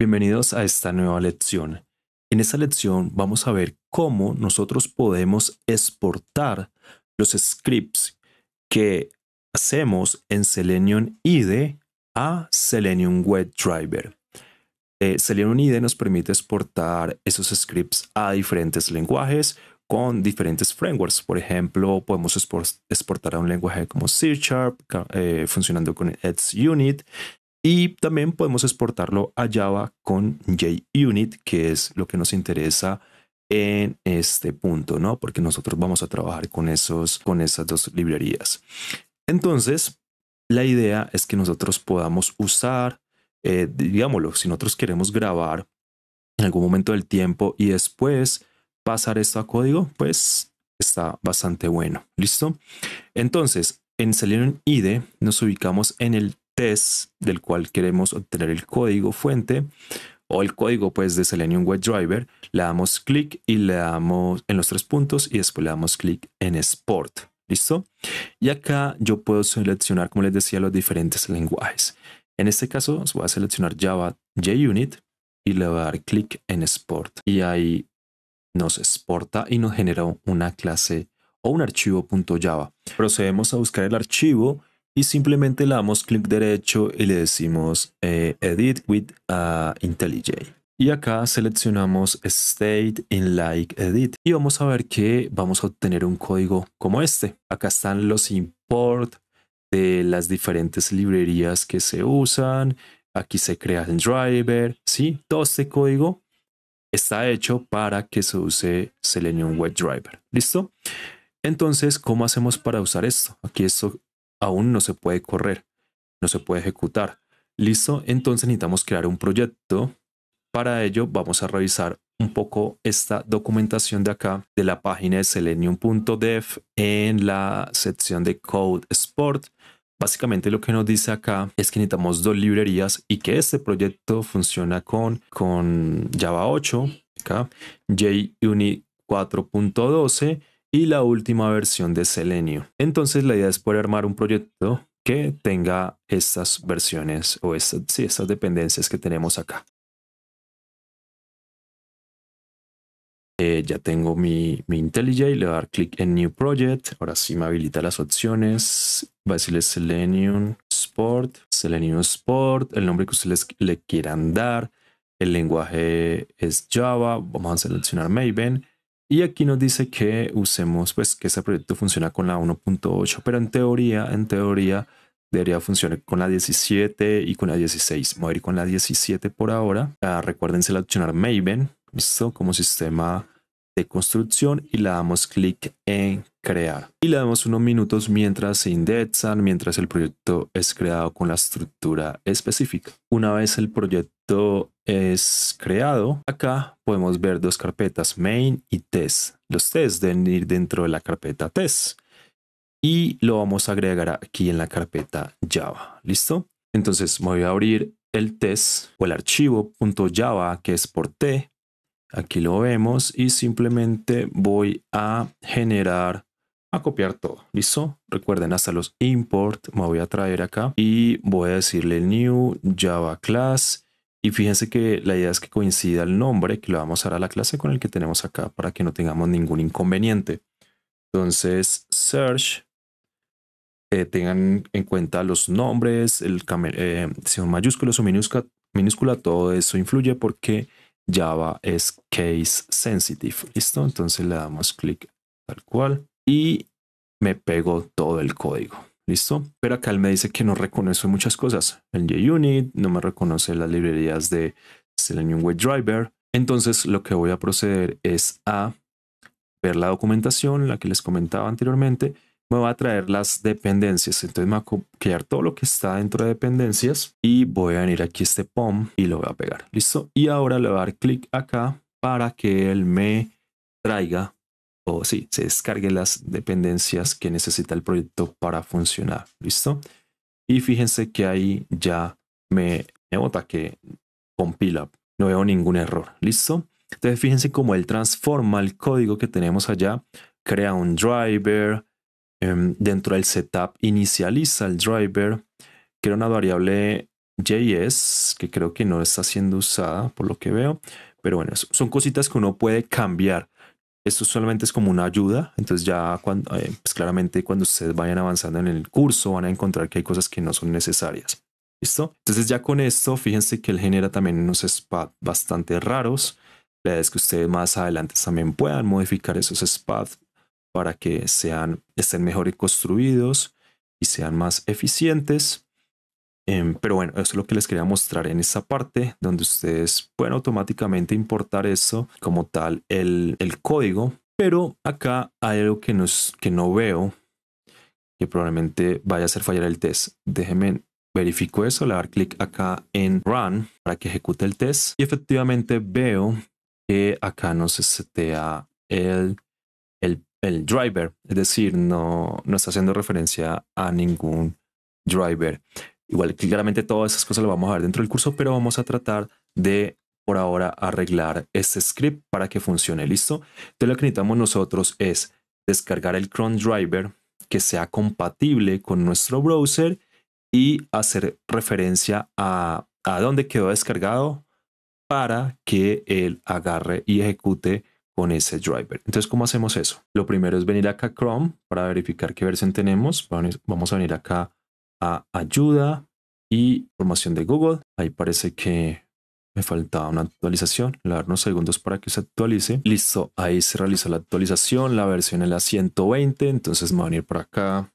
Bienvenidos a esta nueva lección. En esta lección vamos a ver cómo nosotros podemos exportar los scripts que hacemos en Selenium IDE a Selenium WebDriver. Eh, Selenium IDE nos permite exportar esos scripts a diferentes lenguajes con diferentes frameworks. Por ejemplo, podemos exportar a un lenguaje como C Sharp, eh, funcionando con Unit. Y también podemos exportarlo a Java con JUnit, que es lo que nos interesa en este punto, ¿no? Porque nosotros vamos a trabajar con, esos, con esas dos librerías. Entonces, la idea es que nosotros podamos usar, eh, digámoslo, si nosotros queremos grabar en algún momento del tiempo y después pasar esto a código, pues está bastante bueno. ¿Listo? Entonces, en Selenium IDE nos ubicamos en el test del cual queremos obtener el código fuente o el código pues de Selenium WebDriver, le damos clic y le damos en los tres puntos y después le damos clic en export. ¿Listo? Y acá yo puedo seleccionar, como les decía, los diferentes lenguajes. En este caso voy a seleccionar Java JUnit y le voy a dar clic en export. Y ahí nos exporta y nos genera una clase o un archivo .java. Procedemos a buscar el archivo y simplemente le damos clic derecho y le decimos eh, Edit with ah, IntelliJ. Y acá seleccionamos State in Like Edit y vamos a ver que vamos a obtener un código como este. Acá están los import de las diferentes librerías que se usan. Aquí se crea el driver, ¿sí? Todo este código está hecho para que se use Selenium driver ¿Listo? Entonces, ¿cómo hacemos para usar esto? Aquí esto aún no se puede correr, no se puede ejecutar. Listo, entonces necesitamos crear un proyecto. Para ello vamos a revisar un poco esta documentación de acá de la página de selenium.dev en la sección de Code Sport. Básicamente lo que nos dice acá es que necesitamos dos librerías y que este proyecto funciona con, con Java 8, JUnit 4.12 y la última versión de Selenium. Entonces la idea es poder armar un proyecto que tenga estas versiones o estas, estas dependencias que tenemos acá. Eh, ya tengo mi, mi IntelliJ, le voy a dar clic en New Project. Ahora sí me habilita las opciones. Va a decirle Selenium Sport, Selenium Sport, el nombre que ustedes le quieran dar. El lenguaje es Java. Vamos a seleccionar Maven. Y aquí nos dice que usemos, pues, que ese proyecto funciona con la 1.8, pero en teoría, en teoría, debería funcionar con la 17 y con la 16. Voy a ir con la 17 por ahora. Ah, recuerden seleccionar Maven, ¿listo? Como sistema de construcción y le damos clic en crear. Y le damos unos minutos mientras se indexan, mientras el proyecto es creado con la estructura específica. Una vez el proyecto es creado. Acá podemos ver dos carpetas, main y test. Los tests deben ir dentro de la carpeta test. Y lo vamos a agregar aquí en la carpeta Java. ¿Listo? Entonces voy a abrir el test o el archivo .java que es por T. Aquí lo vemos y simplemente voy a generar a copiar todo. ¿Listo? Recuerden hasta los import. Me voy a traer acá y voy a decirle new java class y fíjense que la idea es que coincida el nombre que le vamos a dar a la clase con el que tenemos acá para que no tengamos ningún inconveniente. Entonces, search, eh, tengan en cuenta los nombres, el, eh, si son mayúsculas o minúscula, minúscula, todo eso influye porque Java es case sensitive. ¿Listo? Entonces le damos clic tal cual y me pego todo el código. ¿Listo? Pero acá él me dice que no reconoce muchas cosas. El JUnit, no me reconoce las librerías de Selenium WebDriver. Entonces lo que voy a proceder es a ver la documentación, la que les comentaba anteriormente. Me va a traer las dependencias. Entonces me va a crear todo lo que está dentro de dependencias y voy a venir aquí a este POM y lo voy a pegar. ¿Listo? Y ahora le voy a dar clic acá para que él me traiga o sí, se descargue las dependencias que necesita el proyecto para funcionar. ¿Listo? Y fíjense que ahí ya me, me que compila, no veo ningún error. ¿Listo? Entonces fíjense cómo él transforma el código que tenemos allá, crea un driver, em, dentro del setup inicializa el driver, crea una variable JS que creo que no está siendo usada por lo que veo, pero bueno, son cositas que uno puede cambiar. Esto solamente es como una ayuda, entonces ya cuando, eh, pues claramente cuando ustedes vayan avanzando en el curso van a encontrar que hay cosas que no son necesarias. ¿Listo? Entonces ya con esto, fíjense que él genera también unos spots bastante raros. La idea es que ustedes más adelante también puedan modificar esos spots para que sean, estén mejor construidos y sean más eficientes. Em, pero bueno, eso es lo que les quería mostrar en esta parte donde ustedes pueden automáticamente importar eso como tal el, código. Pero acá hay algo que, nos, que no veo que probablemente vaya a hacer fallar el test. Déjenme verifico eso, le dar clic acá en Run para que ejecute el test y efectivamente veo que acá no se setea el, el, driver, es decir, no, no está haciendo referencia a ningún driver. Igual, claramente todas esas cosas las vamos a ver dentro del curso, pero vamos a tratar de por ahora arreglar este script para que funcione. ¿Listo? Entonces lo que necesitamos nosotros es descargar el Chrome driver que sea compatible con nuestro browser y hacer referencia a, a dónde quedó descargado para que él agarre y ejecute con ese driver. Entonces, ¿cómo hacemos eso? Lo primero es venir acá a Chrome para verificar qué versión tenemos. Vamos a venir acá a ayuda y formación de Google. Ahí parece que me faltaba una actualización. Le dar unos segundos para que se actualice. Listo, ahí se realizó la actualización. La versión es la 120. Entonces me voy a venir para acá.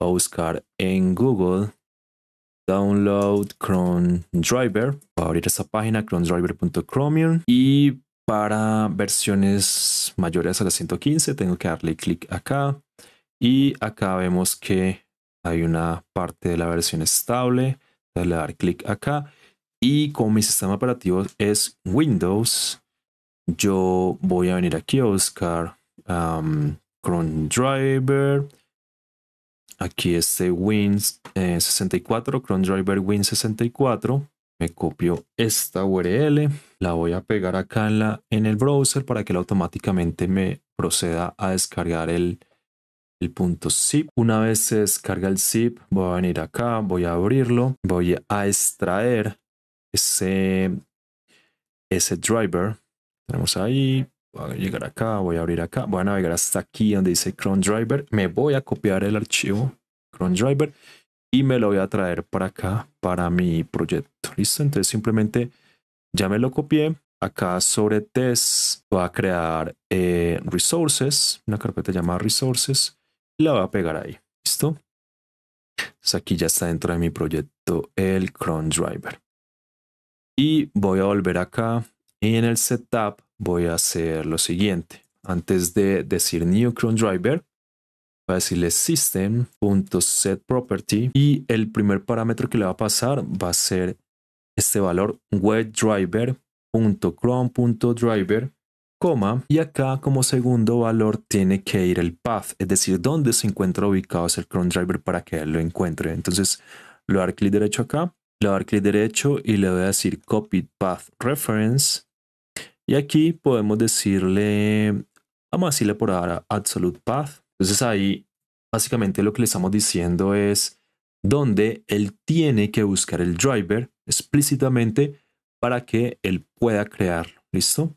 a buscar en Google download Chrome Driver. Voy a abrir esta página, chromium Y para versiones mayores a las 115, tengo que darle clic acá. Y acá vemos que hay una parte de la versión estable, darle le dar clic acá y como mi sistema operativo es Windows, yo voy a venir aquí a buscar um, Chrome Driver. Aquí este Win64, eh, Chrome Driver Win64. Me copio esta URL, la voy a pegar acá en, la, en el browser para que él automáticamente me proceda a descargar el, el punto zip. Una vez se descarga el zip, voy a venir acá, voy a abrirlo, voy a extraer ese, ese driver. Tenemos ahí, voy a llegar acá, voy a abrir acá, voy a navegar hasta aquí donde dice chrome driver. Me voy a copiar el archivo chrome driver y me lo voy a traer para acá, para mi proyecto. ¿Listo? Entonces simplemente ya me lo copié. Acá sobre test va a crear eh, resources, una carpeta llamada resources la voy a pegar ahí. ¿Listo? aquí ya está dentro de mi proyecto el Chrome driver. Y voy a volver acá y en el setup voy a hacer lo siguiente. Antes de decir new Chrome driver, voy a decirle system.setProperty y el primer parámetro que le va a pasar va a ser este valor webdriver.cron.driver coma, y acá como segundo valor tiene que ir el path, es decir, dónde se encuentra ubicado el cron driver para que él lo encuentre. Entonces, le voy dar clic derecho acá, le voy dar clic derecho y le voy a decir copy path reference. Y aquí podemos decirle, vamos a decirle por ahora absolute path. Entonces ahí básicamente lo que le estamos diciendo es donde él tiene que buscar el driver explícitamente para que él pueda crearlo. ¿Listo?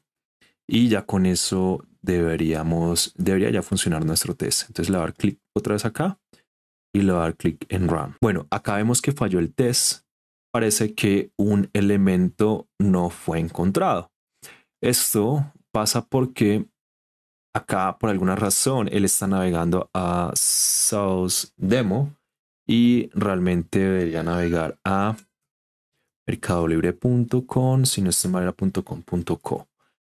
y ya con eso deberíamos, debería ya funcionar nuestro test. Entonces le voy a dar clic otra vez acá y le voy a dar clic en Run. Bueno, acá vemos que falló el test. Parece que un elemento no fue encontrado. Esto pasa porque acá por alguna razón él está navegando a South Demo y realmente debería navegar a mercadolibre.com, si no es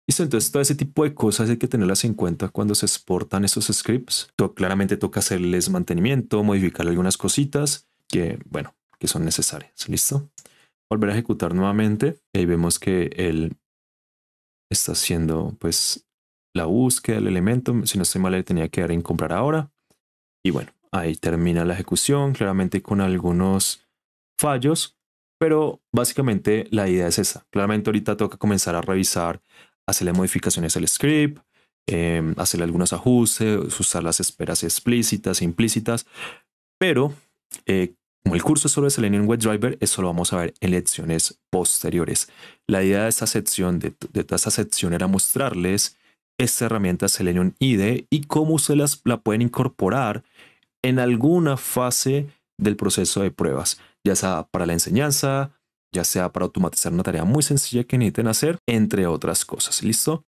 Listo, entonces todo ese tipo de cosas hay que tenerlas en cuenta cuando se exportan esos scripts. Claramente toca hacerles mantenimiento, modificar algunas cositas que, bueno, que son necesarias. Listo. Volver a ejecutar nuevamente. Ahí vemos que él está haciendo pues la búsqueda del elemento. Si no estoy mal, le tenía que dar en comprar ahora. Y bueno, ahí termina la ejecución, claramente con algunos fallos. Pero básicamente la idea es esa. Claramente ahorita toca comenzar a revisar hacerle modificaciones al script, em, hacerle algunos ajustes, usar las esperas explícitas e implícitas, pero eh, como el curso es sobre Selenium WebDriver, eso lo vamos a ver en lecciones posteriores. La idea de esta sección, de, esta sección era mostrarles esta herramienta Selenium IDE y cómo se las, la pueden incorporar en alguna fase del proceso de pruebas, ya sea para la enseñanza, ya sea para automatizar una tarea muy sencilla que necesiten hacer, entre otras cosas, ¿listo?